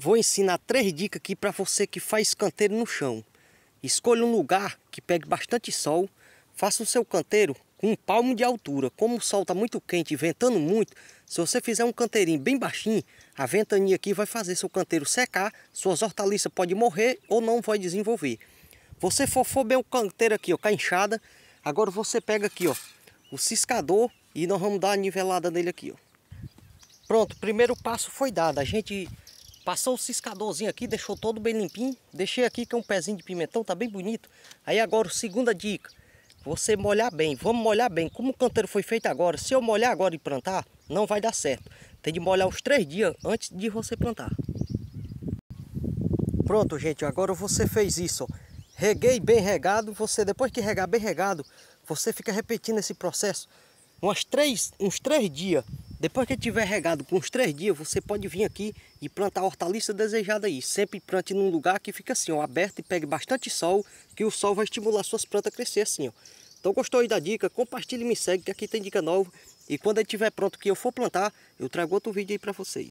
Vou ensinar três dicas aqui para você que faz canteiro no chão. Escolha um lugar que pegue bastante sol, faça o seu canteiro com um palmo de altura. Como o sol está muito quente e ventando muito, se você fizer um canteirinho bem baixinho, a ventania aqui vai fazer seu canteiro secar, suas hortaliças podem morrer ou não vai desenvolver. Você fofou bem o canteiro aqui, ó, com a enxada. Agora você pega aqui, ó, o ciscador e nós vamos dar uma nivelada nele aqui, ó. Pronto, primeiro passo foi dado. A gente Passou o ciscadorzinho aqui, deixou todo bem limpinho. Deixei aqui que é um pezinho de pimentão, tá bem bonito. Aí agora, segunda dica. Você molhar bem, vamos molhar bem. Como o canteiro foi feito agora, se eu molhar agora e plantar, não vai dar certo. Tem de molhar os três dias antes de você plantar. Pronto, gente, agora você fez isso. Reguei bem regado, você depois que regar bem regado, você fica repetindo esse processo umas três, uns três dias depois que tiver regado por uns três dias, você pode vir aqui e plantar a hortaliça desejada aí. Sempre plante num lugar que fica assim, ó, aberto e pegue bastante sol, que o sol vai estimular suas plantas a crescer assim, ó. Então gostou aí da dica? Compartilhe e me segue que aqui tem dica nova. E quando ele estiver pronto que eu for plantar, eu trago outro vídeo aí para vocês.